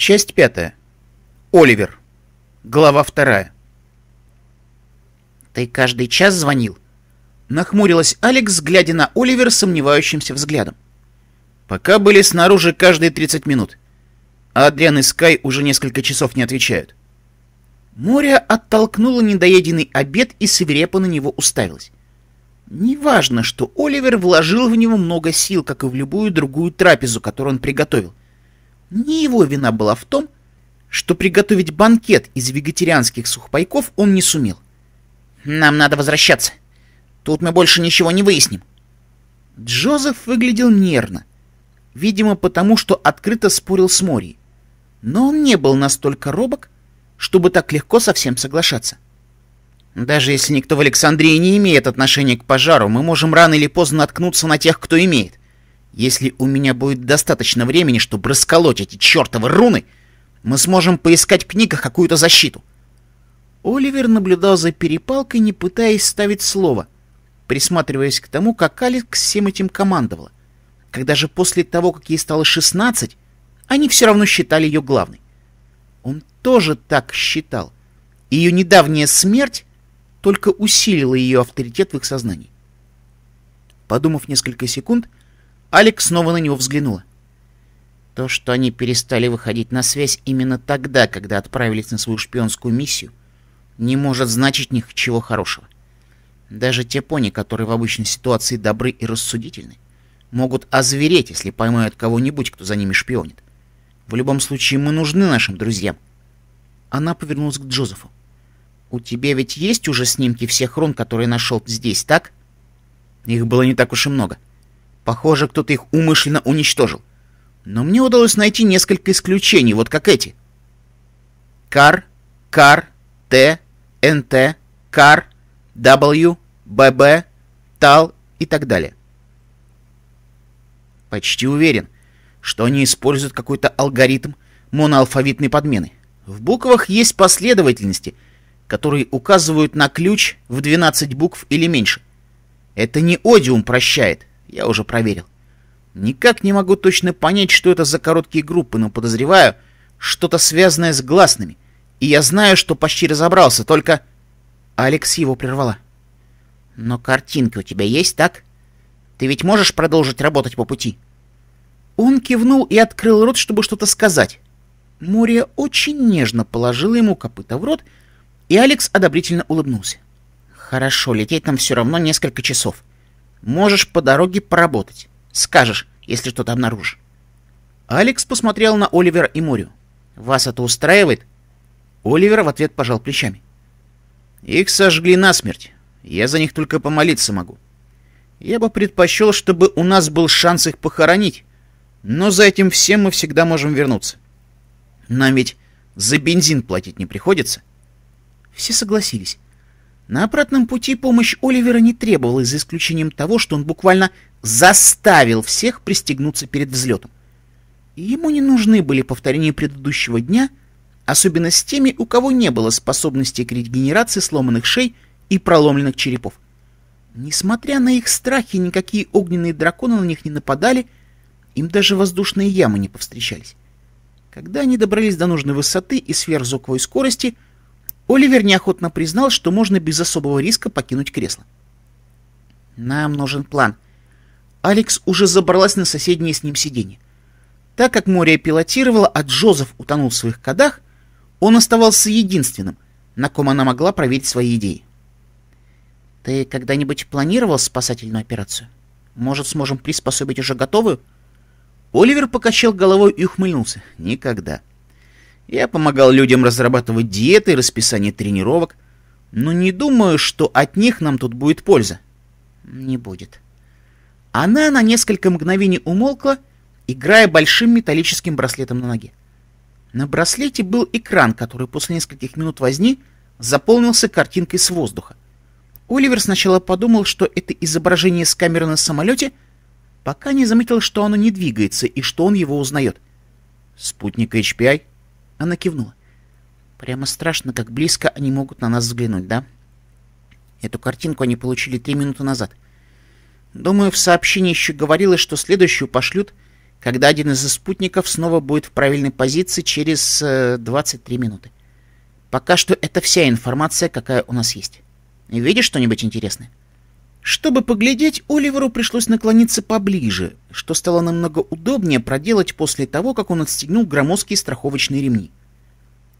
Часть пятая. Оливер. Глава вторая. «Ты каждый час звонил?» Нахмурилась Алекс, глядя на Оливер сомневающимся взглядом. «Пока были снаружи каждые 30 минут. Адриан и Скай уже несколько часов не отвечают». Море оттолкнуло недоеденный обед и свирепо на него уставилось. Неважно, что Оливер вложил в него много сил, как и в любую другую трапезу, которую он приготовил. Не его вина была в том, что приготовить банкет из вегетарианских сухпайков он не сумел. «Нам надо возвращаться. Тут мы больше ничего не выясним». Джозеф выглядел нервно, видимо, потому что открыто спорил с Мори. Но он не был настолько робок, чтобы так легко совсем соглашаться. Даже если никто в Александрии не имеет отношения к пожару, мы можем рано или поздно наткнуться на тех, кто имеет. Если у меня будет достаточно времени, чтобы расколоть эти чертовы руны, мы сможем поискать в книгах какую-то защиту. Оливер наблюдал за перепалкой, не пытаясь ставить слово, присматриваясь к тому, как Алекс всем этим командовала. Когда же после того, как ей стало 16, они все равно считали ее главной. Он тоже так считал. Ее недавняя смерть только усилила ее авторитет в их сознании. Подумав несколько секунд, Алекс снова на него взглянула. То, что они перестали выходить на связь именно тогда, когда отправились на свою шпионскую миссию, не может значить ничего хорошего. Даже те пони, которые в обычной ситуации добры и рассудительны, могут озвереть, если поймают кого-нибудь, кто за ними шпионит. В любом случае, мы нужны нашим друзьям. Она повернулась к Джозефу. «У тебя ведь есть уже снимки всех рун, которые нашел здесь, так?» Их было не так уж и много. — Похоже, кто-то их умышленно уничтожил. Но мне удалось найти несколько исключений, вот как эти. Кар, Кар, Т, НТ, Кар, W, ББ, ТАЛ и так далее. Почти уверен, что они используют какой-то алгоритм моноалфавитной подмены. В буквах есть последовательности, которые указывают на ключ в 12 букв или меньше. Это не Одиум прощает, я уже проверил. Никак не могу точно понять, что это за короткие группы, но подозреваю, что-то связанное с гласными. И я знаю, что почти разобрался, только... Алекс его прервала. Но картинки у тебя есть, так? Ты ведь можешь продолжить работать по пути? Он кивнул и открыл рот, чтобы что-то сказать. Мория очень нежно положила ему копыта в рот, и Алекс одобрительно улыбнулся. «Хорошо, лететь нам все равно несколько часов. Можешь по дороге поработать. Скажешь, если что-то обнаружишь. Алекс посмотрел на Оливера и Морю. «Вас это устраивает?» Оливер в ответ пожал плечами. «Их сожгли насмерть. Я за них только помолиться могу. Я бы предпочел, чтобы у нас был шанс их похоронить, но за этим всем мы всегда можем вернуться. Нам ведь за бензин платить не приходится». Все согласились. На обратном пути помощь Оливера не требовалась, за исключением того, что он буквально заставил всех пристегнуться перед взлетом. Ему не нужны были повторения предыдущего дня, особенно с теми, у кого не было способности к регенерации сломанных шей и проломленных черепов. Несмотря на их страхи, никакие огненные драконы на них не нападали, им даже воздушные ямы не повстречались. Когда они добрались до нужной высоты и сверхзвуковой скорости — Оливер неохотно признал, что можно без особого риска покинуть кресло. «Нам нужен план». Алекс уже забралась на соседнее с ним сиденье. Так как море пилотировало, а Джозеф утонул в своих кодах, он оставался единственным, на ком она могла проверить свои идеи. «Ты когда-нибудь планировал спасательную операцию? Может, сможем приспособить уже готовую?» Оливер покачал головой и ухмыльнулся. «Никогда». Я помогал людям разрабатывать диеты, и расписание тренировок, но не думаю, что от них нам тут будет польза. Не будет. Она на несколько мгновений умолкла, играя большим металлическим браслетом на ноге. На браслете был экран, который после нескольких минут возни заполнился картинкой с воздуха. Оливер сначала подумал, что это изображение с камеры на самолете, пока не заметил, что оно не двигается и что он его узнает. «Спутник HPI?» Она кивнула. Прямо страшно, как близко они могут на нас взглянуть, да? Эту картинку они получили три минуты назад. Думаю, в сообщении еще говорилось, что следующую пошлют, когда один из спутников снова будет в правильной позиции через э, 23 минуты. Пока что это вся информация, какая у нас есть. Видишь что-нибудь интересное? Чтобы поглядеть, Оливеру пришлось наклониться поближе, что стало намного удобнее проделать после того, как он отстегнул громоздкие страховочные ремни.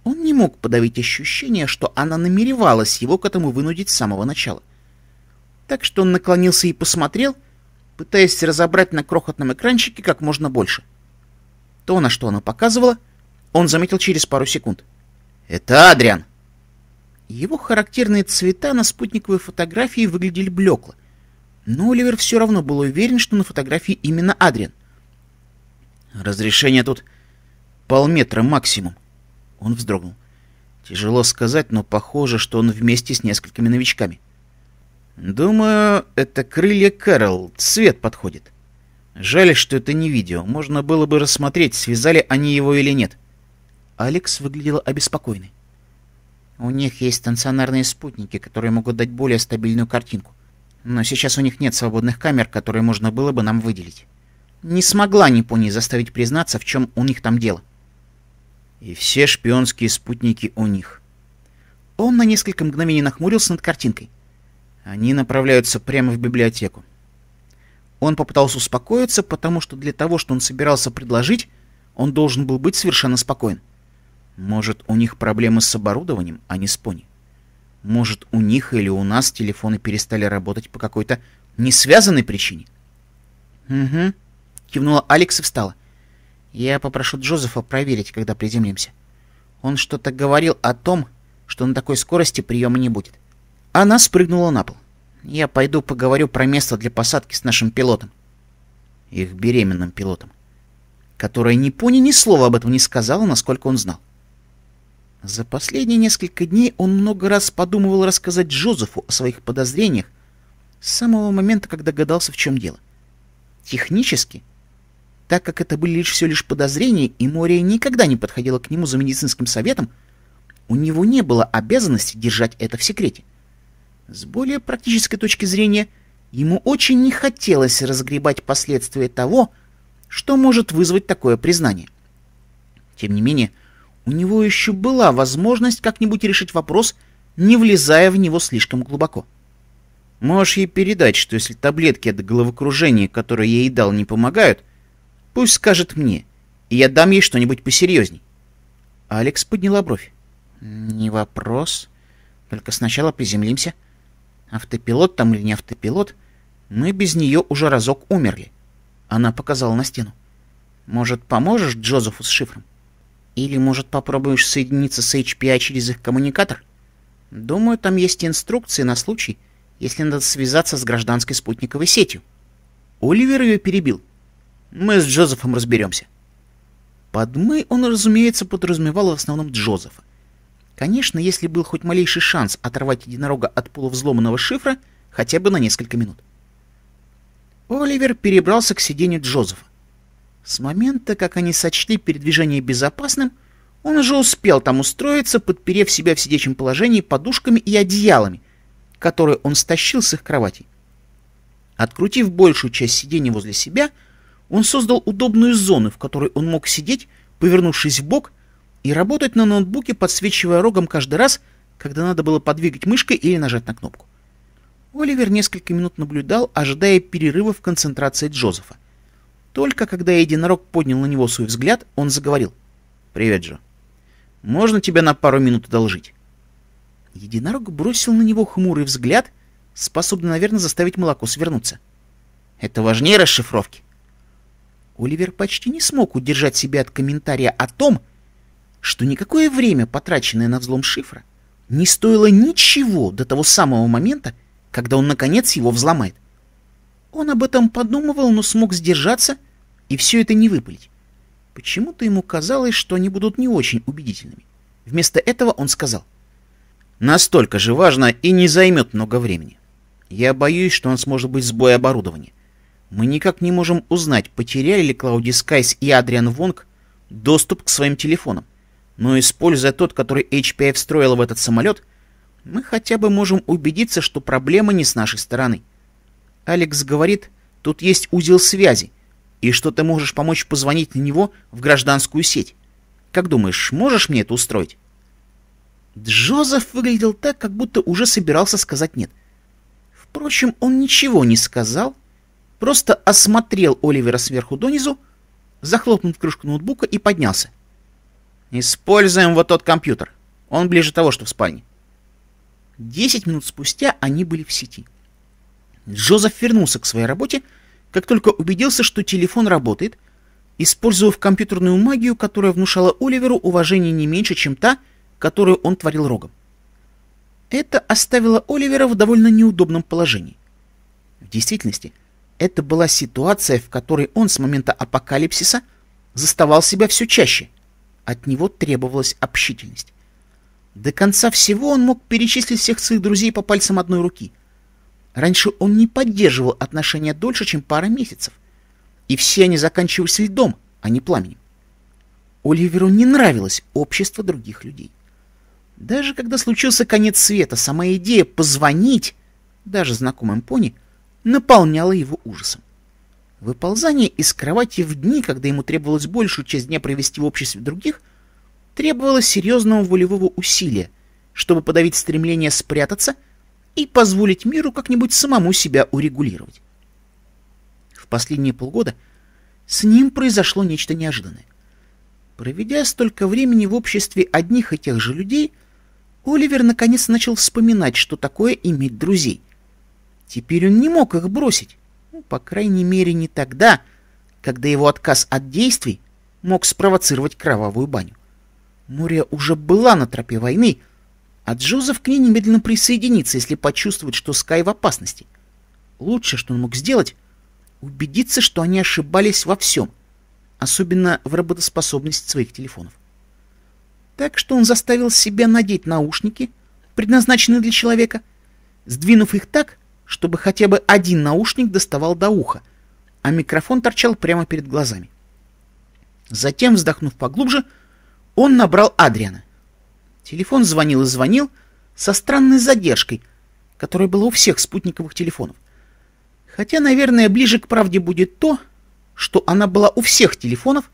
Он не мог подавить ощущение, что она намеревалась его к этому вынудить с самого начала. Так что он наклонился и посмотрел, пытаясь разобрать на крохотном экранчике как можно больше. То, на что она показывала, он заметил через пару секунд. «Это Адриан!» Его характерные цвета на спутниковой фотографии выглядели блекло. Но Оливер все равно был уверен, что на фотографии именно Адриан. Разрешение тут полметра максимум. Он вздрогнул. Тяжело сказать, но похоже, что он вместе с несколькими новичками. Думаю, это крылья Кэрол. Цвет подходит. Жаль, что это не видео. Можно было бы рассмотреть, связали они его или нет. Алекс выглядела обеспокоенной. У них есть стационарные спутники, которые могут дать более стабильную картинку. Но сейчас у них нет свободных камер, которые можно было бы нам выделить. Не смогла Япония заставить признаться, в чем у них там дело. И все шпионские спутники у них. Он на несколько мгновений нахмурился над картинкой. Они направляются прямо в библиотеку. Он попытался успокоиться, потому что для того, что он собирался предложить, он должен был быть совершенно спокоен. Может, у них проблемы с оборудованием, а не с пони? Может, у них или у нас телефоны перестали работать по какой-то несвязанной причине? Угу. Кивнула Алекс и встала. Я попрошу Джозефа проверить, когда приземлимся. Он что-то говорил о том, что на такой скорости приема не будет. Она спрыгнула на пол. Я пойду поговорю про место для посадки с нашим пилотом. Их беременным пилотом. Которая ни пони ни слова об этом не сказала, насколько он знал. За последние несколько дней он много раз подумывал рассказать Джозефу о своих подозрениях с самого момента, как догадался, в чем дело. Технически, так как это были лишь все лишь подозрения, и Мория никогда не подходила к нему за медицинским советом, у него не было обязанности держать это в секрете. С более практической точки зрения, ему очень не хотелось разгребать последствия того, что может вызвать такое признание. Тем не менее, у него еще была возможность как-нибудь решить вопрос, не влезая в него слишком глубоко. Можешь ей передать, что если таблетки от головокружения, которые я ей дал, не помогают, пусть скажет мне, и я дам ей что-нибудь посерьезней. Алекс подняла бровь. «Не вопрос. Только сначала приземлимся. Автопилот там или не автопилот, мы без нее уже разок умерли». Она показала на стену. «Может, поможешь Джозефу с шифром? Или, может, попробуешь соединиться с HPI через их коммуникатор? Думаю, там есть инструкции на случай, если надо связаться с гражданской спутниковой сетью. Оливер ее перебил. Мы с Джозефом разберемся. Под «мы» он, разумеется, подразумевал в основном Джозефа. Конечно, если был хоть малейший шанс оторвать единорога от полувзломанного шифра хотя бы на несколько минут. Оливер перебрался к сиденью Джозефа. С момента, как они сочли передвижение безопасным, он уже успел там устроиться, подперев себя в сидячем положении подушками и одеялами, которые он стащил с их кроватей. Открутив большую часть сидений возле себя, он создал удобную зону, в которой он мог сидеть, повернувшись в бок, и работать на ноутбуке, подсвечивая рогом каждый раз, когда надо было подвигать мышкой или нажать на кнопку. Оливер несколько минут наблюдал, ожидая перерыва в концентрации Джозефа. Только когда единорог поднял на него свой взгляд, он заговорил. «Привет, Джо. Можно тебя на пару минут одолжить?» Единорог бросил на него хмурый взгляд, способный, наверное, заставить молоко свернуться. «Это важнее расшифровки?» Оливер почти не смог удержать себя от комментария о том, что никакое время, потраченное на взлом шифра, не стоило ничего до того самого момента, когда он, наконец, его взломает. Он об этом подумывал, но смог сдержаться и все это не выпалить. Почему-то ему казалось, что они будут не очень убедительными. Вместо этого он сказал. «Настолько же важно и не займет много времени. Я боюсь, что у нас может быть сбой оборудования. Мы никак не можем узнать, потеряли ли Клауди Скайс и Адриан Вонг доступ к своим телефонам. Но используя тот, который HPI встроила в этот самолет, мы хотя бы можем убедиться, что проблема не с нашей стороны». Алекс говорит, тут есть узел связи, и что ты можешь помочь позвонить на него в гражданскую сеть. Как думаешь, можешь мне это устроить?» Джозеф выглядел так, как будто уже собирался сказать «нет». Впрочем, он ничего не сказал, просто осмотрел Оливера сверху донизу, захлопнул крышку ноутбука и поднялся. «Используем вот тот компьютер. Он ближе того, что в спальне». Десять минут спустя они были в сети. Джозеф вернулся к своей работе, как только убедился, что телефон работает, использовав компьютерную магию, которая внушала Оливеру уважение не меньше, чем та, которую он творил рогом. Это оставило Оливера в довольно неудобном положении. В действительности, это была ситуация, в которой он с момента апокалипсиса заставал себя все чаще. От него требовалась общительность. До конца всего он мог перечислить всех своих друзей по пальцам одной руки — Раньше он не поддерживал отношения дольше, чем пара месяцев. И все они заканчивались льдом, а не пламенем. Оливеру не нравилось общество других людей. Даже когда случился конец света, сама идея позвонить, даже знакомым пони, наполняла его ужасом. Выползание из кровати в дни, когда ему требовалось большую часть дня провести в обществе других, требовало серьезного волевого усилия, чтобы подавить стремление спрятаться – и позволить миру как-нибудь самому себя урегулировать. В последние полгода с ним произошло нечто неожиданное. Проведя столько времени в обществе одних и тех же людей, Оливер наконец начал вспоминать, что такое иметь друзей. Теперь он не мог их бросить, ну, по крайней мере не тогда, когда его отказ от действий мог спровоцировать кровавую баню. Мурия уже была на тропе войны — а Джозеф к ней немедленно присоединится, если почувствует, что Скай в опасности. Лучше, что он мог сделать, убедиться, что они ошибались во всем, особенно в работоспособности своих телефонов. Так что он заставил себя надеть наушники, предназначенные для человека, сдвинув их так, чтобы хотя бы один наушник доставал до уха, а микрофон торчал прямо перед глазами. Затем, вздохнув поглубже, он набрал Адриана. Телефон звонил и звонил со странной задержкой, которая была у всех спутниковых телефонов. Хотя, наверное, ближе к правде будет то, что она была у всех телефонов,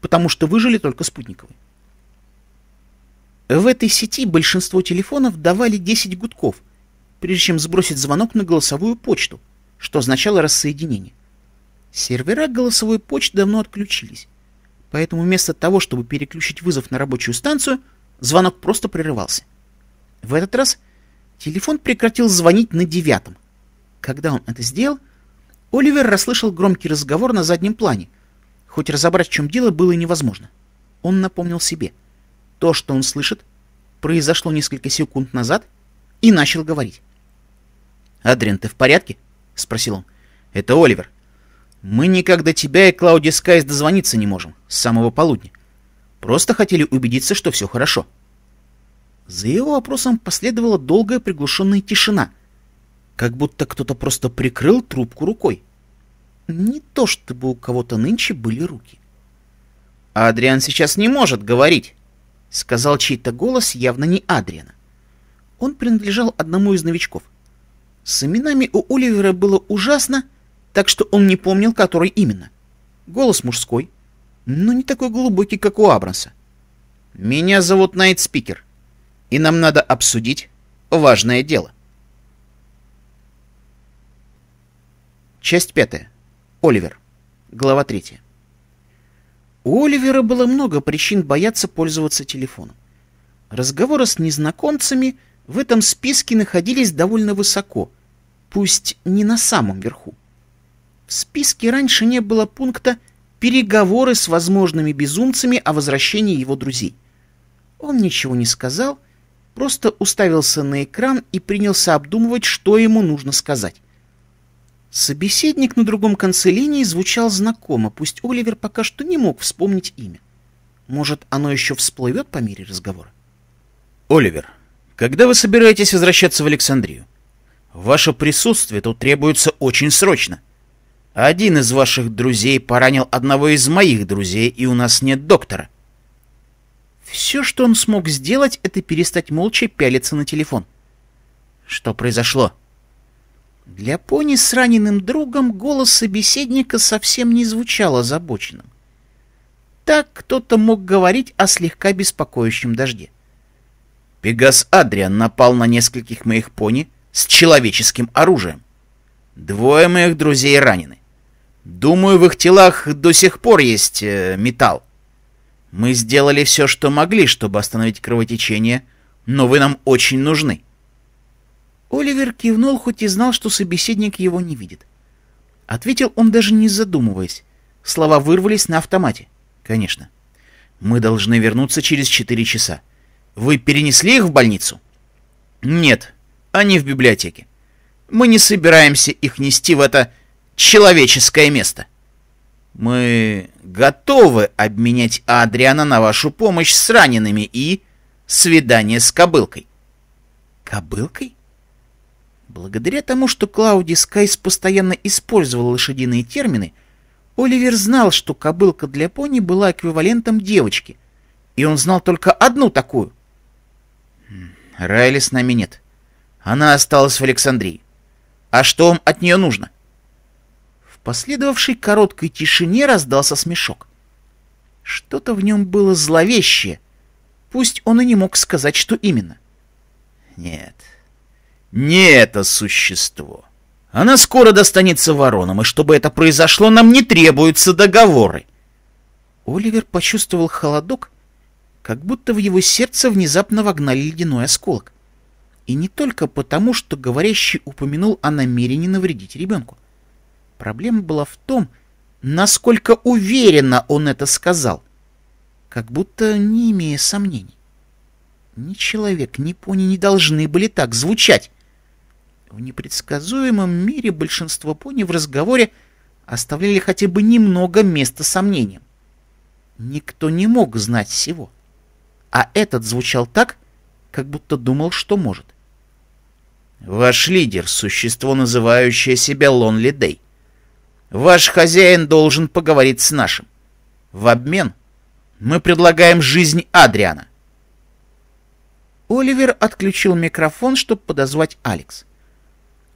потому что выжили только спутниковые. В этой сети большинство телефонов давали 10 гудков, прежде чем сбросить звонок на голосовую почту, что означало рассоединение. Сервера голосовой почты давно отключились, поэтому вместо того, чтобы переключить вызов на рабочую станцию – Звонок просто прерывался. В этот раз телефон прекратил звонить на девятом. Когда он это сделал, Оливер расслышал громкий разговор на заднем плане, хоть разобрать, в чем дело, было невозможно. Он напомнил себе. То, что он слышит, произошло несколько секунд назад, и начал говорить. «Адрин, ты в порядке?» — спросил он. «Это Оливер. Мы никогда тебя и Клауди Скайс дозвониться не можем с самого полудня. Просто хотели убедиться, что все хорошо. За его вопросом последовала долгая приглушенная тишина, как будто кто-то просто прикрыл трубку рукой. Не то чтобы у кого-то нынче были руки. «А «Адриан сейчас не может говорить», — сказал чей-то голос, явно не Адриана. Он принадлежал одному из новичков. С именами у Оливера было ужасно, так что он не помнил, который именно. Голос мужской, но ну, не такой глубокий, как у Абрамса. «Меня зовут Найт Спикер, и нам надо обсудить важное дело». Часть пятая. Оливер. Глава третья. У Оливера было много причин бояться пользоваться телефоном. Разговоры с незнакомцами в этом списке находились довольно высоко, пусть не на самом верху. В списке раньше не было пункта переговоры с возможными безумцами о возвращении его друзей. Он ничего не сказал, просто уставился на экран и принялся обдумывать, что ему нужно сказать. Собеседник на другом конце линии звучал знакомо, пусть Оливер пока что не мог вспомнить имя. Может, оно еще всплывет по мере разговора? «Оливер, когда вы собираетесь возвращаться в Александрию? Ваше присутствие тут требуется очень срочно». Один из ваших друзей поранил одного из моих друзей, и у нас нет доктора. Все, что он смог сделать, это перестать молча пялиться на телефон. Что произошло? Для пони с раненым другом голос собеседника совсем не звучал озабоченным. Так кто-то мог говорить о слегка беспокоящем дожде. Пегас Адриан напал на нескольких моих пони с человеческим оружием. Двое моих друзей ранены. Думаю, в их телах до сих пор есть э, металл. Мы сделали все, что могли, чтобы остановить кровотечение, но вы нам очень нужны. Оливер кивнул, хоть и знал, что собеседник его не видит. Ответил он даже не задумываясь. Слова вырвались на автомате. Конечно. Мы должны вернуться через четыре часа. Вы перенесли их в больницу? Нет, они в библиотеке. Мы не собираемся их нести в это человеческое место. Мы готовы обменять Адриана на вашу помощь с ранеными и свидание с кобылкой. Кобылкой? Благодаря тому, что Клауди Скайс постоянно использовал лошадиные термины, Оливер знал, что кобылка для пони была эквивалентом девочки, и он знал только одну такую. Хм, Райли с нами нет. Она осталась в Александрии. А что вам от нее нужно? — последовавшей короткой тишине раздался смешок. Что-то в нем было зловещее, пусть он и не мог сказать, что именно. Нет, не это существо. Она скоро достанется воронам, и чтобы это произошло, нам не требуются договоры. Оливер почувствовал холодок, как будто в его сердце внезапно вогнали ледяной осколок. И не только потому, что говорящий упомянул о намерении навредить ребенку. — Проблема была в том, насколько уверенно он это сказал, как будто не имея сомнений. Ни человек, ни пони не должны были так звучать. В непредсказуемом мире большинство пони в разговоре оставляли хотя бы немного места сомнениям. Никто не мог знать всего. А этот звучал так, как будто думал, что может. «Ваш лидер — существо, называющее себя Лонли Дэй», Ваш хозяин должен поговорить с нашим. В обмен мы предлагаем жизнь Адриана. Оливер отключил микрофон, чтобы подозвать Алекс.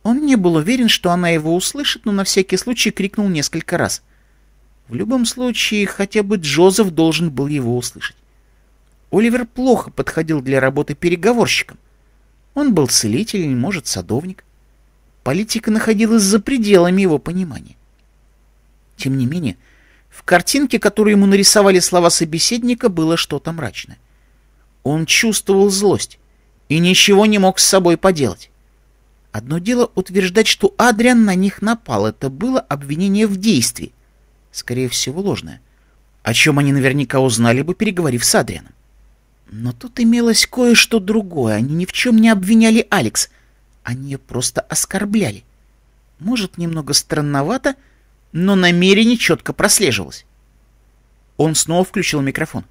Он не был уверен, что она его услышит, но на всякий случай крикнул несколько раз. В любом случае, хотя бы Джозеф должен был его услышать. Оливер плохо подходил для работы переговорщиком. Он был целитель, может, садовник. Политика находилась за пределами его понимания. Тем не менее, в картинке, которую ему нарисовали слова собеседника, было что-то мрачное. Он чувствовал злость и ничего не мог с собой поделать. Одно дело утверждать, что Адриан на них напал. Это было обвинение в действии. Скорее всего, ложное. О чем они наверняка узнали бы, переговорив с Адрианом. Но тут имелось кое-что другое. Они ни в чем не обвиняли Алекс. Они ее просто оскорбляли. Может, немного странновато, но намерение четко прослеживалось. Он снова включил микрофон.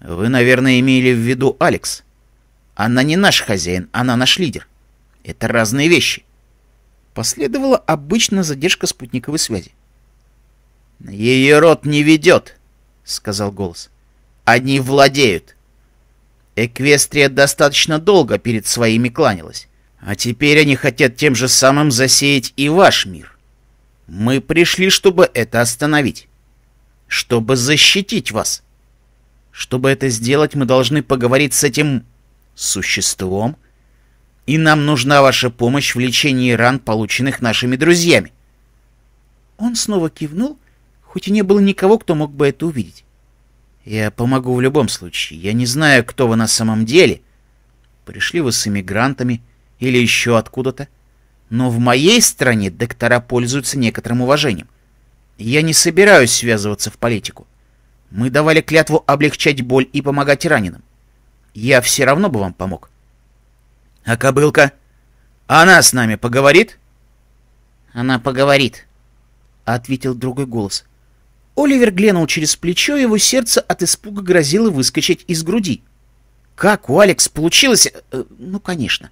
«Вы, наверное, имели в виду Алекс. Она не наш хозяин, она наш лидер. Это разные вещи». Последовала обычно задержка спутниковой связи. «Ее рот не ведет», — сказал голос. «Они владеют». Эквестрия достаточно долго перед своими кланялась. А теперь они хотят тем же самым засеять и ваш мир. Мы пришли, чтобы это остановить. Чтобы защитить вас. Чтобы это сделать, мы должны поговорить с этим существом. И нам нужна ваша помощь в лечении ран, полученных нашими друзьями. Он снова кивнул, хоть и не было никого, кто мог бы это увидеть. Я помогу в любом случае. Я не знаю, кто вы на самом деле. Пришли вы с эмигрантами или еще откуда-то. Но в моей стране доктора пользуются некоторым уважением. Я не собираюсь связываться в политику. Мы давали клятву облегчать боль и помогать раненым. Я все равно бы вам помог. А кобылка? Она с нами поговорит? Она поговорит, — ответил другой голос. Оливер глянул через плечо, его сердце от испуга грозило выскочить из груди. Как у Алекс получилось? Э, ну, конечно.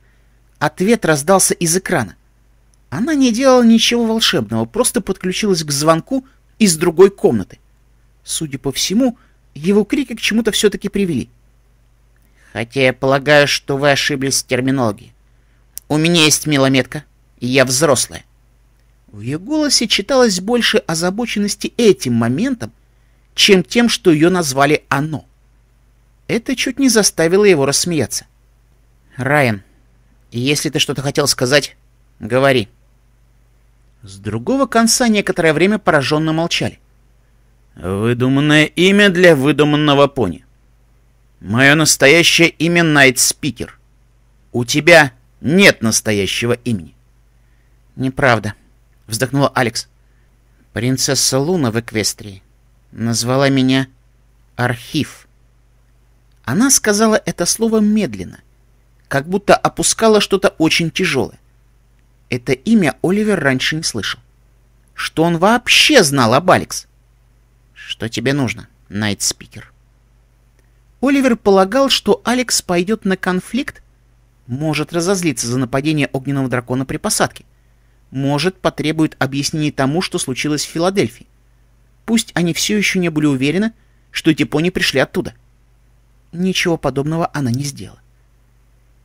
Ответ раздался из экрана. Она не делала ничего волшебного, просто подключилась к звонку из другой комнаты. Судя по всему, его крики к чему-то все-таки привели. «Хотя я полагаю, что вы ошиблись в терминологии. У меня есть милометка, и я взрослая». В ее голосе читалось больше озабоченности этим моментом, чем тем, что ее назвали «оно». Это чуть не заставило его рассмеяться. «Райан, если ты что-то хотел сказать, говори». С другого конца некоторое время пораженно молчали. «Выдуманное имя для выдуманного пони. Мое настоящее имя Найт Спикер. У тебя нет настоящего имени». «Неправда», — вздохнула Алекс. «Принцесса Луна в Эквестрии назвала меня Архив». Она сказала это слово медленно, как будто опускала что-то очень тяжелое. Это имя Оливер раньше не слышал. Что он вообще знал об Алекс? Что тебе нужно, Найт Спикер? Оливер полагал, что Алекс пойдет на конфликт, может разозлиться за нападение огненного дракона при посадке, может потребует объяснений тому, что случилось в Филадельфии. Пусть они все еще не были уверены, что эти пони пришли оттуда. Ничего подобного она не сделала.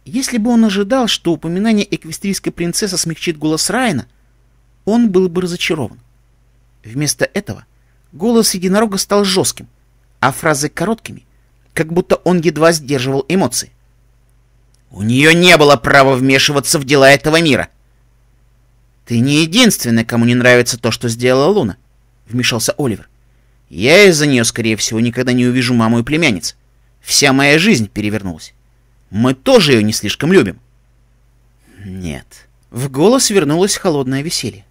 Если бы он ожидал, что упоминание эквестрийской принцессы смягчит голос Райна, он был бы разочарован. Вместо этого голос единорога стал жестким, а фразы короткими, как будто он едва сдерживал эмоции. «У нее не было права вмешиваться в дела этого мира!» «Ты не единственный, кому не нравится то, что сделала Луна», — вмешался Оливер. «Я из-за нее, скорее всего, никогда не увижу маму и племянниц. Вся моя жизнь перевернулась». Мы тоже ее не слишком любим. Нет. В голос вернулось холодное веселье.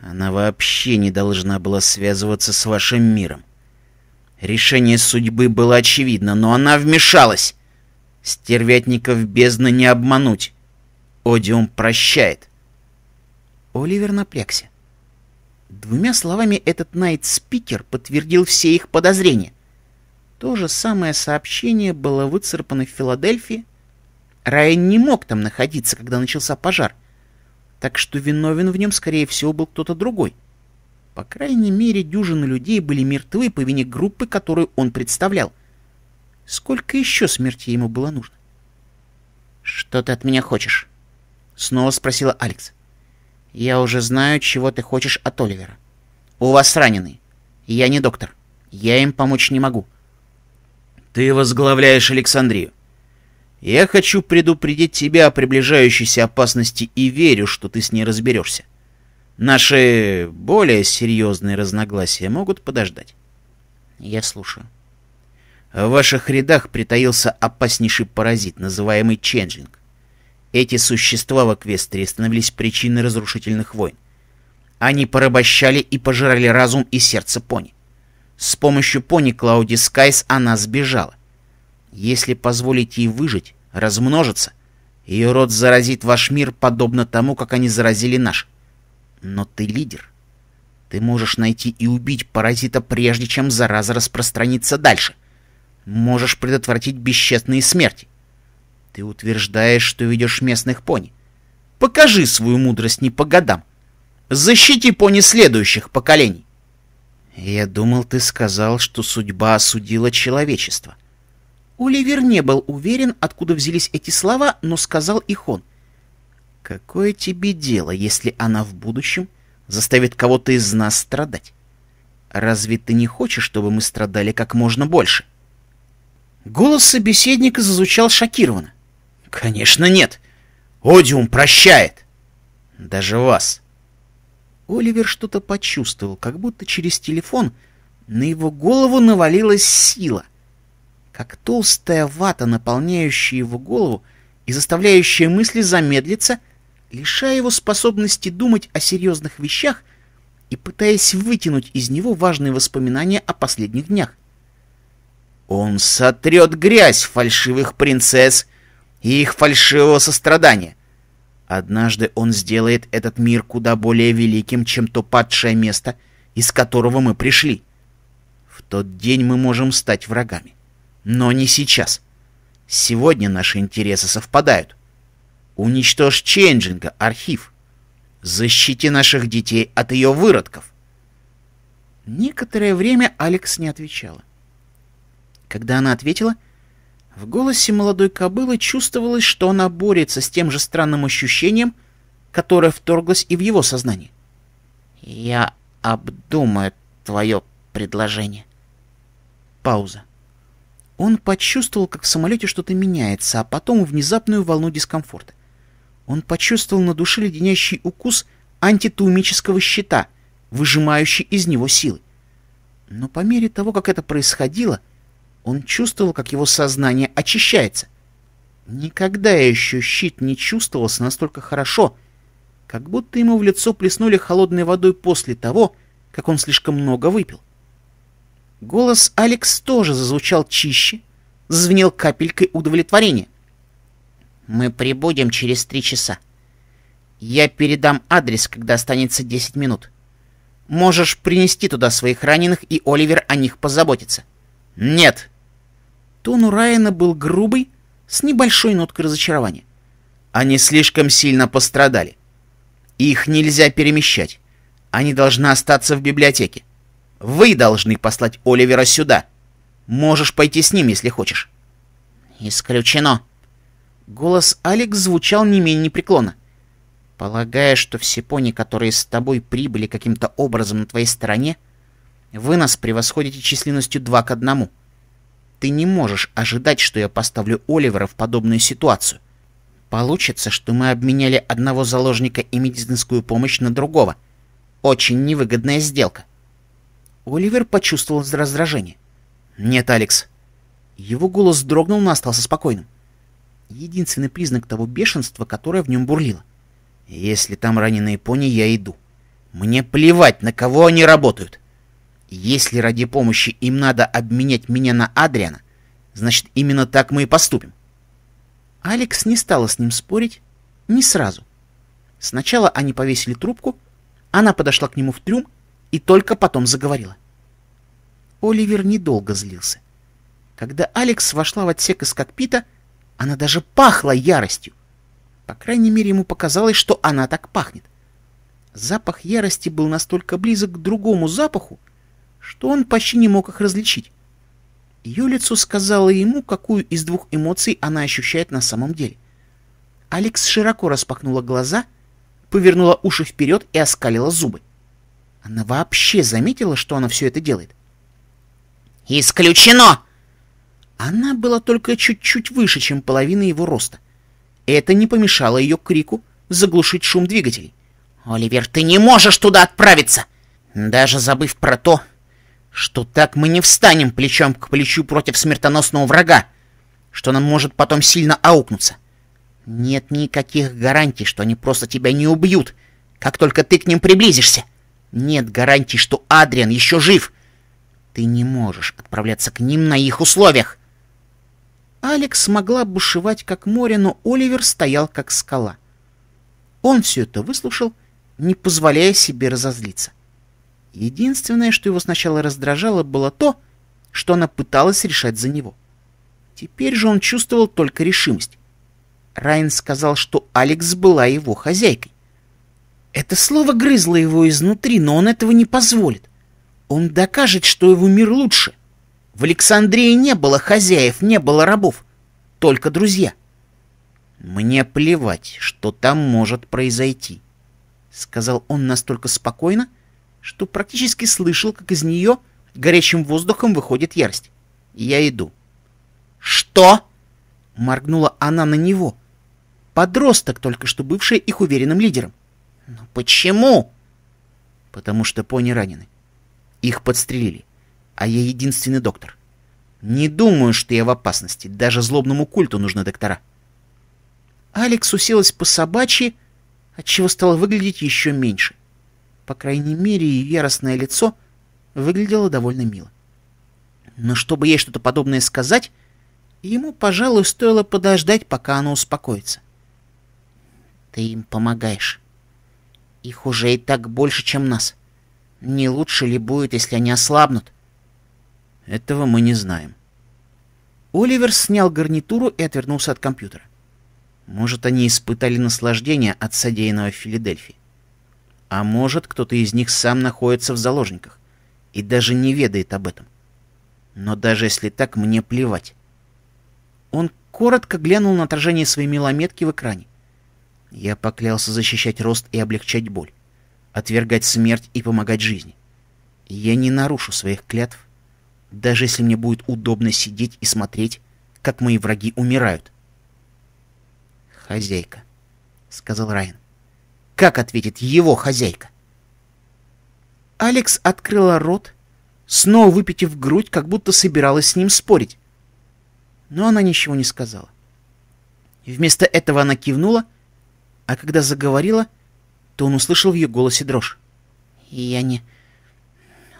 Она вообще не должна была связываться с вашим миром. Решение судьбы было очевидно, но она вмешалась. Стервятников бездны не обмануть. Одиум прощает. Оливер напрягся. Двумя словами этот найт-спикер подтвердил все их подозрения. То же самое сообщение было выцарапано в Филадельфии, Райан не мог там находиться, когда начался пожар, так что виновен в нем, скорее всего, был кто-то другой. По крайней мере, дюжины людей были мертвы по вине группы, которую он представлял. Сколько еще смерти ему было нужно? «Что ты от меня хочешь?» — снова спросила Алекс. «Я уже знаю, чего ты хочешь от Оливера. У вас раненые. Я не доктор. Я им помочь не могу». «Ты возглавляешь Александрию. Я хочу предупредить тебя о приближающейся опасности и верю, что ты с ней разберешься. Наши более серьезные разногласия могут подождать. Я слушаю. В ваших рядах притаился опаснейший паразит, называемый Ченджинг. Эти существа в Эквестрии становились причиной разрушительных войн. Они порабощали и пожирали разум и сердце пони. С помощью пони Клауди Скайс она сбежала. Если позволить ей выжить, размножиться, ее род заразит ваш мир подобно тому, как они заразили наш. Но ты лидер. Ты можешь найти и убить паразита, прежде чем зараза распространится дальше. Можешь предотвратить бесчестные смерти. Ты утверждаешь, что ведешь местных пони. Покажи свою мудрость не по годам. Защити пони следующих поколений. Я думал, ты сказал, что судьба осудила человечество. Оливер не был уверен, откуда взялись эти слова, но сказал их он. «Какое тебе дело, если она в будущем заставит кого-то из нас страдать? Разве ты не хочешь, чтобы мы страдали как можно больше?» Голос собеседника зазвучал шокированно. «Конечно нет! Одиум прощает! Даже вас!» Оливер что-то почувствовал, как будто через телефон на его голову навалилась сила — как толстая вата, наполняющая его голову и заставляющая мысли замедлиться, лишая его способности думать о серьезных вещах и пытаясь вытянуть из него важные воспоминания о последних днях. «Он сотрет грязь фальшивых принцесс и их фальшивого сострадания», Однажды он сделает этот мир куда более великим, чем то падшее место, из которого мы пришли. В тот день мы можем стать врагами. Но не сейчас. Сегодня наши интересы совпадают. Уничтожь Ченджинга, архив. Защити наших детей от ее выродков. Некоторое время Алекс не отвечала. Когда она ответила, в голосе молодой кобылы чувствовалось, что она борется с тем же странным ощущением, которое вторглось и в его сознание. «Я обдумаю твое предложение». Пауза. Он почувствовал, как в самолете что-то меняется, а потом внезапную волну дискомфорта. Он почувствовал на душе леденящий укус антитумического щита, выжимающий из него силы. Но по мере того, как это происходило, он чувствовал, как его сознание очищается. Никогда еще щит не чувствовался настолько хорошо, как будто ему в лицо плеснули холодной водой после того, как он слишком много выпил. Голос Алекс тоже зазвучал чище, зазвенел капелькой удовлетворения. «Мы прибудем через три часа. Я передам адрес, когда останется десять минут. Можешь принести туда своих раненых, и Оливер о них позаботится». «Нет!» Тон у Райана был грубый, с небольшой ноткой разочарования. «Они слишком сильно пострадали. Их нельзя перемещать. Они должны остаться в библиотеке. Вы должны послать Оливера сюда. Можешь пойти с ним, если хочешь. Исключено. Голос Алекс звучал не менее непреклонно. Полагая, что все пони, которые с тобой прибыли каким-то образом на твоей стороне, вы нас превосходите численностью два к одному. Ты не можешь ожидать, что я поставлю Оливера в подобную ситуацию. Получится, что мы обменяли одного заложника и медицинскую помощь на другого. Очень невыгодная сделка. Оливер почувствовал раздражение. «Нет, Алекс». Его голос дрогнул, но остался спокойным. Единственный признак того бешенства, которое в нем бурлило. «Если там раненые пони, я иду. Мне плевать, на кого они работают. Если ради помощи им надо обменять меня на Адриана, значит, именно так мы и поступим». Алекс не стала с ним спорить, не сразу. Сначала они повесили трубку, она подошла к нему в трюм и только потом заговорила. Оливер недолго злился. Когда Алекс вошла в отсек из кокпита, она даже пахла яростью. По крайней мере, ему показалось, что она так пахнет. Запах ярости был настолько близок к другому запаху, что он почти не мог их различить. Ее лицо сказало ему, какую из двух эмоций она ощущает на самом деле. Алекс широко распахнула глаза, повернула уши вперед и оскалила зубы. Она вообще заметила, что она все это делает? «Исключено!» Она была только чуть-чуть выше, чем половина его роста. Это не помешало ее крику заглушить шум двигателей. «Оливер, ты не можешь туда отправиться!» Даже забыв про то, что так мы не встанем плечом к плечу против смертоносного врага, что нам может потом сильно аукнуться. Нет никаких гарантий, что они просто тебя не убьют, как только ты к ним приблизишься. Нет гарантии, что Адриан еще жив. Ты не можешь отправляться к ним на их условиях. Алекс могла бушевать, как море, но Оливер стоял, как скала. Он все это выслушал, не позволяя себе разозлиться. Единственное, что его сначала раздражало, было то, что она пыталась решать за него. Теперь же он чувствовал только решимость. Райан сказал, что Алекс была его хозяйкой. Это слово грызло его изнутри, но он этого не позволит. Он докажет, что его мир лучше. В Александрии не было хозяев, не было рабов. Только друзья. «Мне плевать, что там может произойти», — сказал он настолько спокойно, что практически слышал, как из нее горячим воздухом выходит ярость. «Я иду». «Что?» — моргнула она на него. Подросток, только что бывший их уверенным лидером. Но почему? Потому что пони ранены. Их подстрелили. А я единственный доктор. Не думаю, что я в опасности. Даже злобному культу нужны доктора. Алекс уселась по собачьи, отчего стала выглядеть еще меньше. По крайней мере, ее яростное лицо выглядело довольно мило. Но чтобы ей что-то подобное сказать, ему, пожалуй, стоило подождать, пока она успокоится. «Ты им помогаешь», их уже и так больше, чем нас. Не лучше ли будет, если они ослабнут? Этого мы не знаем. Оливер снял гарнитуру и отвернулся от компьютера. Может, они испытали наслаждение от содеянного в Филадельфии. А может, кто-то из них сам находится в заложниках и даже не ведает об этом. Но даже если так, мне плевать. Он коротко глянул на отражение своей мелометки в экране. Я поклялся защищать рост и облегчать боль, отвергать смерть и помогать жизни. Я не нарушу своих клятв, даже если мне будет удобно сидеть и смотреть, как мои враги умирают. «Хозяйка», — сказал Райан. «Как ответит его хозяйка?» Алекс открыла рот, снова выпитив грудь, как будто собиралась с ним спорить. Но она ничего не сказала. Вместо этого она кивнула а когда заговорила, то он услышал в ее голосе дрожь. «Я не...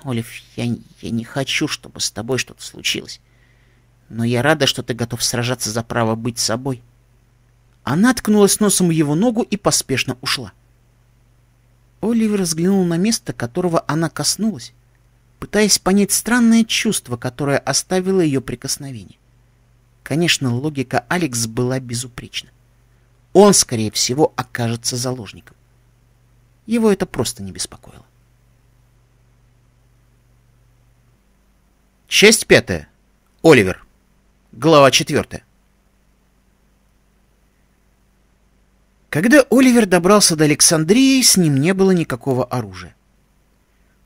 Олив, я, я не хочу, чтобы с тобой что-то случилось. Но я рада, что ты готов сражаться за право быть собой». Она ткнулась носом в его ногу и поспешно ушла. Оливер взглянул на место, которого она коснулась, пытаясь понять странное чувство, которое оставило ее прикосновение. Конечно, логика Алекс была безупречна он, скорее всего, окажется заложником. Его это просто не беспокоило. Часть пятая. Оливер. Глава четвертая. Когда Оливер добрался до Александрии, с ним не было никакого оружия.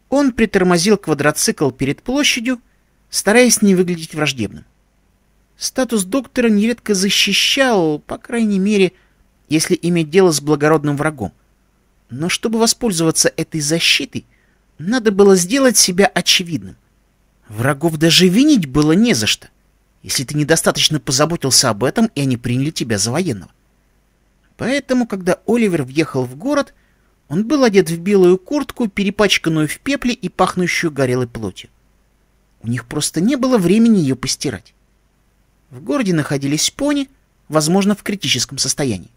Он притормозил квадроцикл перед площадью, стараясь не выглядеть враждебным. Статус доктора нередко защищал, по крайней мере, если иметь дело с благородным врагом. Но чтобы воспользоваться этой защитой, надо было сделать себя очевидным. Врагов даже винить было не за что, если ты недостаточно позаботился об этом, и они приняли тебя за военного. Поэтому, когда Оливер въехал в город, он был одет в белую куртку, перепачканную в пепле и пахнущую горелой плотью. У них просто не было времени ее постирать. В городе находились пони, возможно, в критическом состоянии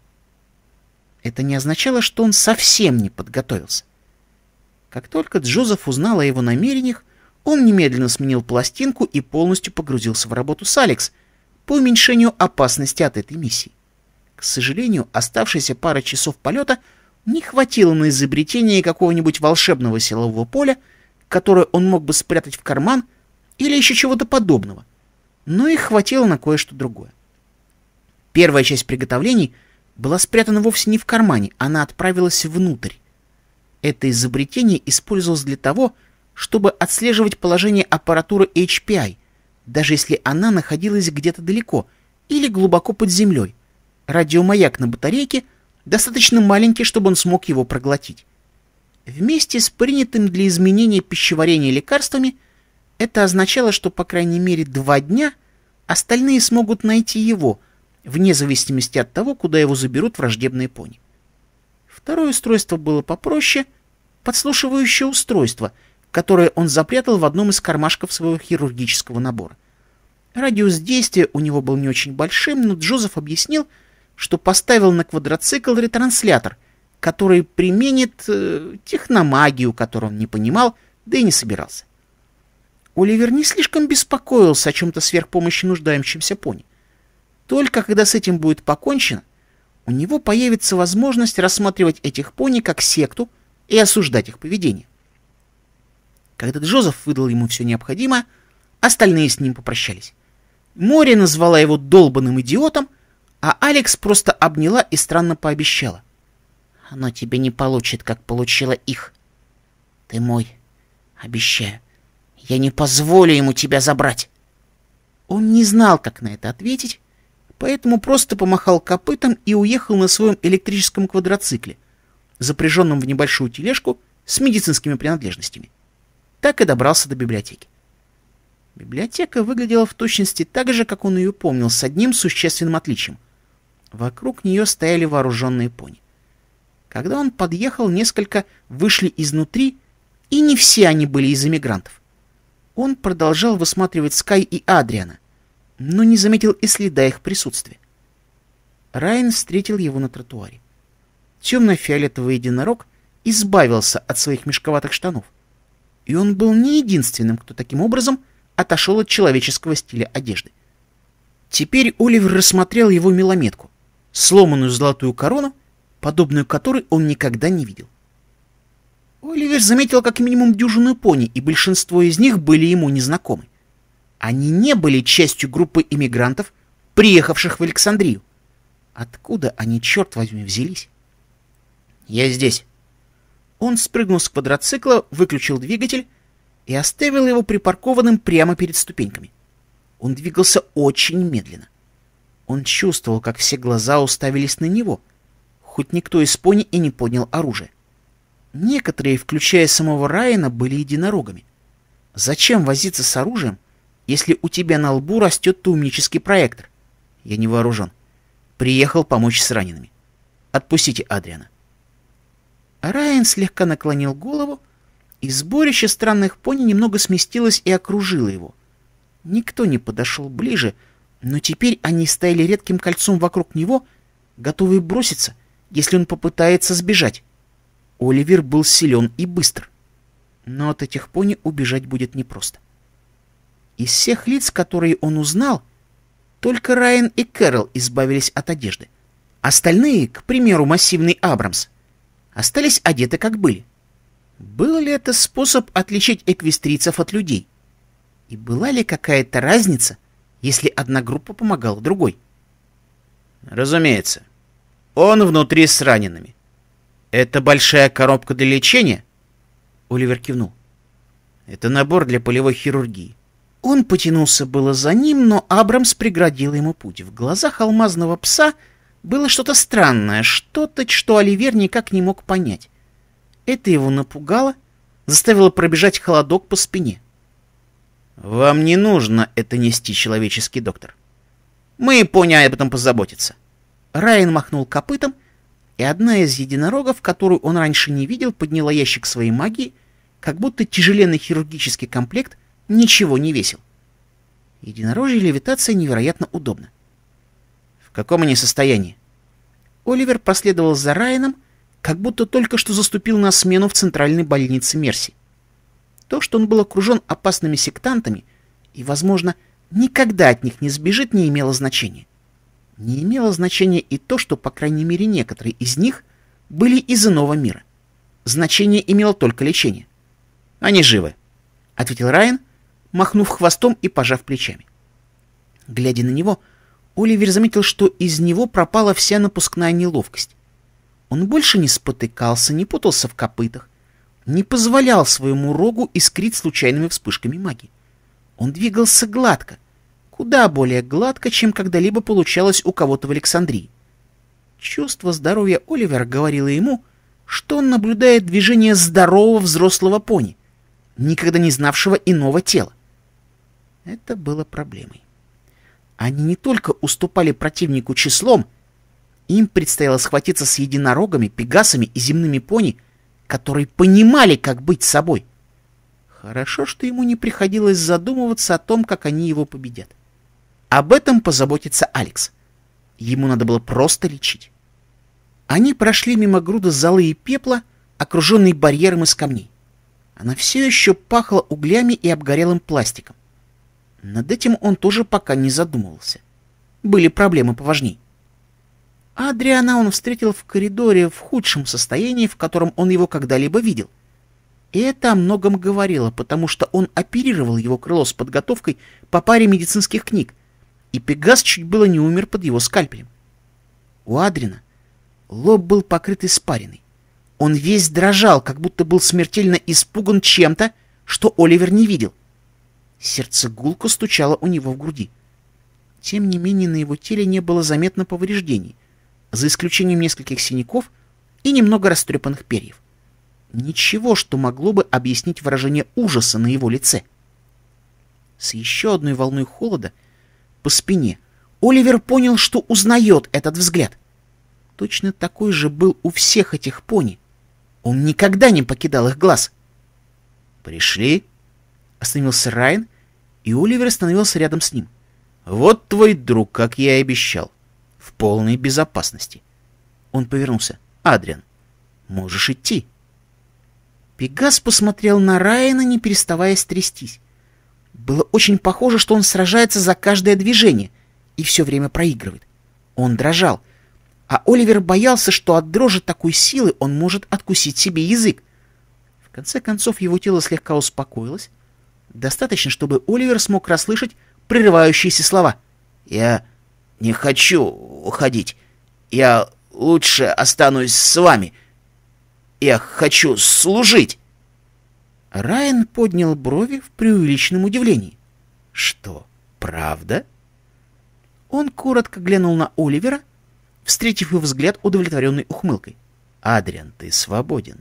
это не означало, что он совсем не подготовился. Как только Джозеф узнал о его намерениях, он немедленно сменил пластинку и полностью погрузился в работу с Алекс по уменьшению опасности от этой миссии. К сожалению, оставшаяся пара часов полета не хватило на изобретение какого-нибудь волшебного силового поля, которое он мог бы спрятать в карман или еще чего-то подобного, но их хватило на кое-что другое. Первая часть приготовлений — была спрятана вовсе не в кармане, она отправилась внутрь. Это изобретение использовалось для того, чтобы отслеживать положение аппаратуры HPI, даже если она находилась где-то далеко или глубоко под землей. Радиомаяк на батарейке достаточно маленький, чтобы он смог его проглотить. Вместе с принятым для изменения пищеварения лекарствами это означало, что по крайней мере два дня остальные смогут найти его – вне зависимости от того, куда его заберут враждебные пони. Второе устройство было попроще — подслушивающее устройство, которое он запрятал в одном из кармашков своего хирургического набора. Радиус действия у него был не очень большим, но Джозеф объяснил, что поставил на квадроцикл ретранслятор, который применит э, техномагию, которую он не понимал, да и не собирался. Оливер не слишком беспокоился о чем-то сверхпомощи нуждающимся пони. Только когда с этим будет покончено, у него появится возможность рассматривать этих пони как секту и осуждать их поведение. Когда Джозеф выдал ему все необходимое, остальные с ним попрощались. Мори назвала его долбанным идиотом, а Алекс просто обняла и странно пообещала. «Оно тебе не получит, как получила их. Ты мой, обещаю. Я не позволю ему тебя забрать». Он не знал, как на это ответить, поэтому просто помахал копытом и уехал на своем электрическом квадроцикле, запряженном в небольшую тележку с медицинскими принадлежностями. Так и добрался до библиотеки. Библиотека выглядела в точности так же, как он ее помнил, с одним существенным отличием. Вокруг нее стояли вооруженные пони. Когда он подъехал, несколько вышли изнутри, и не все они были из эмигрантов. Он продолжал высматривать Скай и Адриана, но не заметил и следа их присутствия. Райан встретил его на тротуаре. Темно-фиолетовый единорог избавился от своих мешковатых штанов. И он был не единственным, кто таким образом отошел от человеческого стиля одежды. Теперь Оливер рассмотрел его милометку, сломанную золотую корону, подобную которой он никогда не видел. Оливер заметил как минимум дюжину пони, и большинство из них были ему незнакомы. Они не были частью группы иммигрантов, приехавших в Александрию. Откуда они, черт возьми, взялись? «Я здесь». Он спрыгнул с квадроцикла, выключил двигатель и оставил его припаркованным прямо перед ступеньками. Он двигался очень медленно. Он чувствовал, как все глаза уставились на него, хоть никто из пони и не поднял оружие. Некоторые, включая самого Райана, были единорогами. Зачем возиться с оружием, если у тебя на лбу растет тумнический проектор? Я не вооружен. Приехал помочь с ранеными. Отпустите Адриана. Райан слегка наклонил голову, и сборище странных пони немного сместилось и окружило его. Никто не подошел ближе, но теперь они стояли редким кольцом вокруг него, готовые броситься, если он попытается сбежать. Оливер был силен и быстр. Но от этих пони убежать будет непросто. — из всех лиц, которые он узнал, только Райан и Кэрол избавились от одежды. Остальные, к примеру, массивный Абрамс, остались одеты как были. Был ли это способ отличить эквестрийцев от людей? И была ли какая-то разница, если одна группа помогала другой? Разумеется. Он внутри с ранеными. Это большая коробка для лечения? Оливер кивнул. Это набор для полевой хирургии. Он потянулся было за ним, но Абрамс преградил ему путь. В глазах алмазного пса было что-то странное, что-то, что Оливер никак не мог понять. Это его напугало, заставило пробежать холодок по спине. «Вам не нужно это нести, человеческий доктор. Мы поняли об этом позаботиться». Райан махнул копытом, и одна из единорогов, которую он раньше не видел, подняла ящик своей магии, как будто тяжеленный хирургический комплект ничего не весил. Единорожье левитация невероятно удобна. В каком они состоянии? Оливер последовал за Райаном, как будто только что заступил на смену в центральной больнице Мерси. То, что он был окружен опасными сектантами и, возможно, никогда от них не сбежит, не имело значения. Не имело значения и то, что, по крайней мере, некоторые из них были из иного мира. Значение имело только лечение. «Они живы», — ответил Райан, — махнув хвостом и пожав плечами. Глядя на него, Оливер заметил, что из него пропала вся напускная неловкость. Он больше не спотыкался, не путался в копытах, не позволял своему рогу искрить случайными вспышками магии. Он двигался гладко, куда более гладко, чем когда-либо получалось у кого-то в Александрии. Чувство здоровья Оливера говорило ему, что он наблюдает движение здорового взрослого пони, никогда не знавшего иного тела. Это было проблемой. Они не только уступали противнику числом, им предстояло схватиться с единорогами, пегасами и земными пони, которые понимали, как быть собой. Хорошо, что ему не приходилось задумываться о том, как они его победят. Об этом позаботится Алекс. Ему надо было просто лечить. Они прошли мимо груда золы и пепла, окруженной барьером из камней. Она все еще пахла углями и обгорелым пластиком. Над этим он тоже пока не задумывался. Были проблемы поважней. Адриана он встретил в коридоре в худшем состоянии, в котором он его когда-либо видел. И это о многом говорило, потому что он оперировал его крыло с подготовкой по паре медицинских книг, и Пегас чуть было не умер под его скальпелем. У Адрина лоб был покрыт испариной. Он весь дрожал, как будто был смертельно испуган чем-то, что Оливер не видел. Сердце гулко стучало у него в груди. Тем не менее, на его теле не было заметно повреждений, за исключением нескольких синяков и немного растрепанных перьев. Ничего, что могло бы объяснить выражение ужаса на его лице. С еще одной волной холода по спине Оливер понял, что узнает этот взгляд. Точно такой же был у всех этих пони. Он никогда не покидал их глаз. «Пришли?» — остановился Райан и Оливер остановился рядом с ним. «Вот твой друг, как я и обещал. В полной безопасности». Он повернулся. «Адриан, можешь идти». Пегас посмотрел на Райана, не переставая стрястись. Было очень похоже, что он сражается за каждое движение и все время проигрывает. Он дрожал, а Оливер боялся, что от дрожи такой силы он может откусить себе язык. В конце концов его тело слегка успокоилось, Достаточно, чтобы Оливер смог расслышать прерывающиеся слова. «Я не хочу уходить. Я лучше останусь с вами. Я хочу служить!» Райан поднял брови в преувеличенном удивлении. «Что, правда?» Он коротко глянул на Оливера, встретив его взгляд удовлетворенной ухмылкой. «Адриан, ты свободен.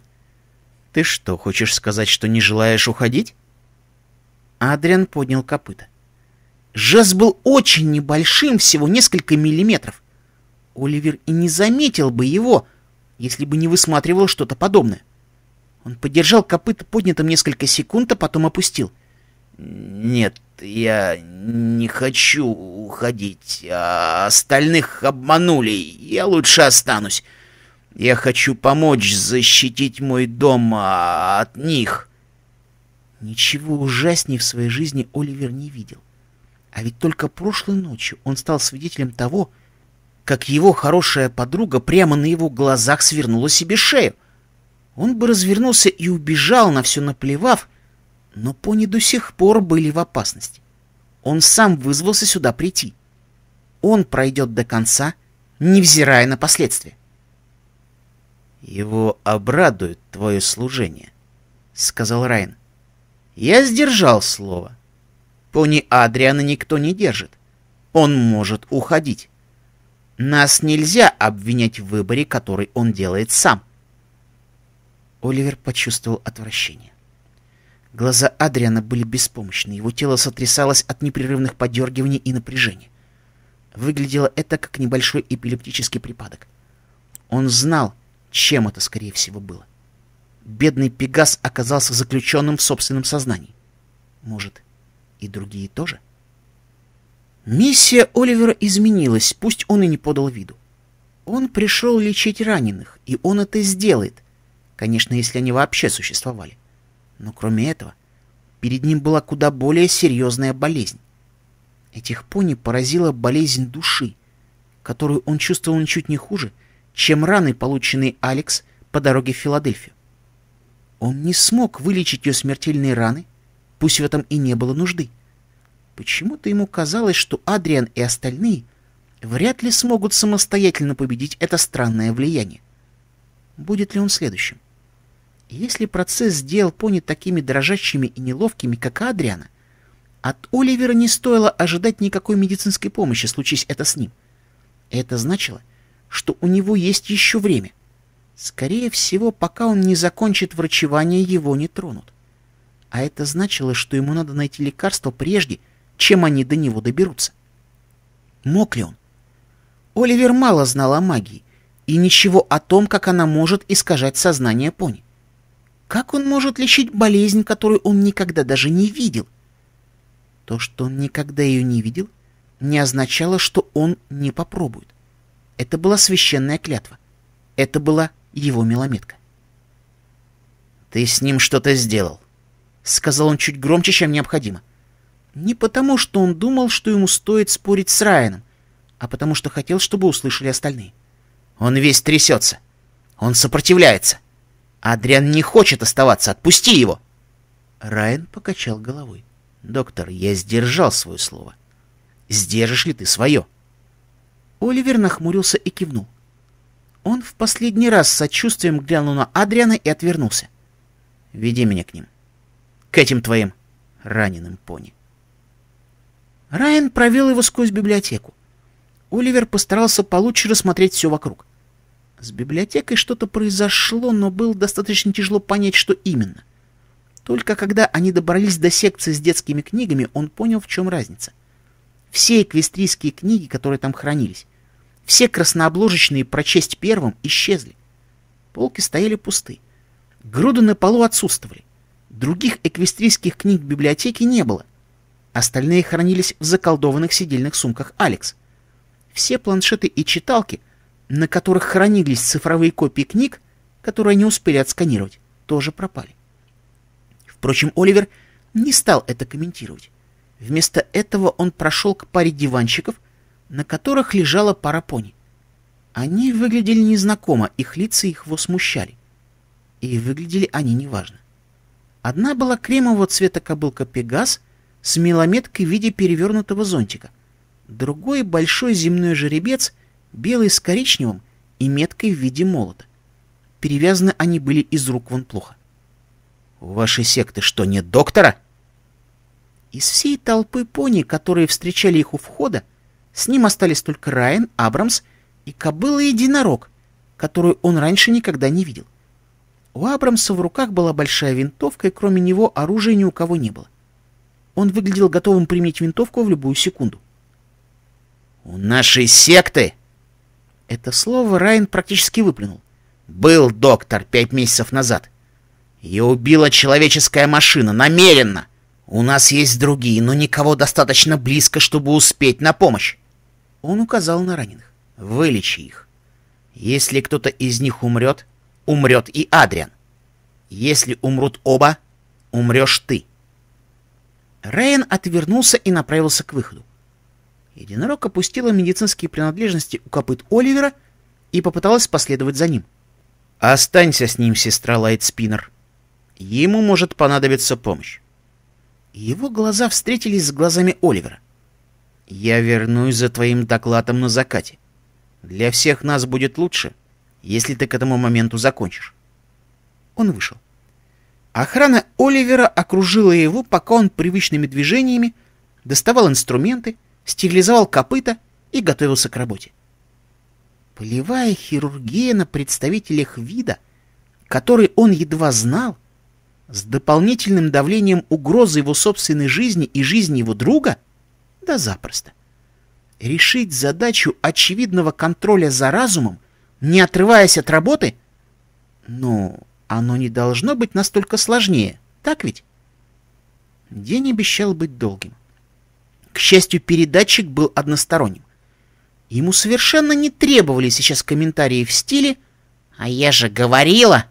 Ты что, хочешь сказать, что не желаешь уходить?» Адриан поднял копыта. Жест был очень небольшим, всего несколько миллиметров. Оливер и не заметил бы его, если бы не высматривал что-то подобное. Он подержал копыта поднятым несколько секунд, а потом опустил. «Нет, я не хочу уходить, а остальных обманули, я лучше останусь. Я хочу помочь защитить мой дом а, от них». Ничего ужаснее в своей жизни Оливер не видел. А ведь только прошлой ночью он стал свидетелем того, как его хорошая подруга прямо на его глазах свернула себе шею. Он бы развернулся и убежал, на все наплевав, но пони до сих пор были в опасности. Он сам вызвался сюда прийти. Он пройдет до конца, невзирая на последствия. «Его обрадует твое служение», — сказал Райан. Я сдержал слово. Пони Адриана никто не держит. Он может уходить. Нас нельзя обвинять в выборе, который он делает сам. Оливер почувствовал отвращение. Глаза Адриана были беспомощны, его тело сотрясалось от непрерывных подергиваний и напряжения. Выглядело это как небольшой эпилептический припадок. Он знал, чем это, скорее всего, было бедный Пегас оказался заключенным в собственном сознании. Может, и другие тоже? Миссия Оливера изменилась, пусть он и не подал виду. Он пришел лечить раненых, и он это сделает. Конечно, если они вообще существовали. Но кроме этого, перед ним была куда более серьезная болезнь. Этих пони поразила болезнь души, которую он чувствовал ничуть не хуже, чем раны, полученные Алекс по дороге в Филадельфию. Он не смог вылечить ее смертельные раны, пусть в этом и не было нужды. Почему-то ему казалось, что Адриан и остальные вряд ли смогут самостоятельно победить это странное влияние. Будет ли он следующим? Если процесс сделал пони такими дрожащими и неловкими, как Адриана, от Оливера не стоило ожидать никакой медицинской помощи, случись это с ним. Это значило, что у него есть еще время. Скорее всего, пока он не закончит врачевание, его не тронут. А это значило, что ему надо найти лекарство прежде, чем они до него доберутся. Мог ли он? Оливер мало знал о магии и ничего о том, как она может искажать сознание пони. Как он может лечить болезнь, которую он никогда даже не видел? То, что он никогда ее не видел, не означало, что он не попробует. Это была священная клятва. Это была его мелометка. «Ты с ним что-то сделал», — сказал он чуть громче, чем необходимо. Не потому, что он думал, что ему стоит спорить с Райаном, а потому что хотел, чтобы услышали остальные. «Он весь трясется. Он сопротивляется. Адриан не хочет оставаться. Отпусти его!» Райан покачал головой. «Доктор, я сдержал свое слово. Сдержишь ли ты свое?» Оливер нахмурился и кивнул. Он в последний раз с сочувствием глянул на Адриана и отвернулся. «Веди меня к ним. К этим твоим раненым пони». Райан провел его сквозь библиотеку. Оливер постарался получше рассмотреть все вокруг. С библиотекой что-то произошло, но было достаточно тяжело понять, что именно. Только когда они добрались до секции с детскими книгами, он понял, в чем разница. Все эквестрийские книги, которые там хранились, все краснообложечные прочесть первым исчезли. Полки стояли пусты. Груды на полу отсутствовали. Других эквестрийских книг в библиотеке не было. Остальные хранились в заколдованных сидельных сумках Алекс. Все планшеты и читалки, на которых хранились цифровые копии книг, которые они успели отсканировать, тоже пропали. Впрочем, Оливер не стал это комментировать. Вместо этого он прошел к паре диванчиков, на которых лежала пара пони. Они выглядели незнакомо, их лица их хвост смущали. И выглядели они неважно. Одна была кремового цвета кобылка «Пегас» с мелометкой в виде перевернутого зонтика. Другой — большой земной жеребец, белый с коричневым и меткой в виде молота. Перевязаны они были из рук вон плохо. «У вашей секты что, нет доктора?» Из всей толпы пони, которые встречали их у входа, с ним остались только Райан, Абрамс и кобыла-единорог, которую он раньше никогда не видел. У Абрамса в руках была большая винтовка, и кроме него оружия ни у кого не было. Он выглядел готовым применить винтовку в любую секунду. «У нашей секты...» Это слово Райан практически выплюнул. «Был доктор пять месяцев назад. Ее убила человеческая машина, намеренно. У нас есть другие, но никого достаточно близко, чтобы успеть на помощь. Он указал на раненых. «Вылечи их. Если кто-то из них умрет, умрет и Адриан. Если умрут оба, умрешь ты». Рейн отвернулся и направился к выходу. Единорог опустила медицинские принадлежности у копыт Оливера и попыталась последовать за ним. «Останься с ним, сестра Лайтспиннер. Ему может понадобиться помощь». Его глаза встретились с глазами Оливера — я вернусь за твоим докладом на закате. Для всех нас будет лучше, если ты к этому моменту закончишь. Он вышел. Охрана Оливера окружила его, пока он привычными движениями доставал инструменты, стерилизовал копыта и готовился к работе. Полевая хирургия на представителях вида, который он едва знал, с дополнительным давлением угрозы его собственной жизни и жизни его друга — да запросто. Решить задачу очевидного контроля за разумом, не отрываясь от работы? Ну, оно не должно быть настолько сложнее, так ведь? День обещал быть долгим. К счастью, передатчик был односторонним. Ему совершенно не требовали сейчас комментарии в стиле «А я же говорила!»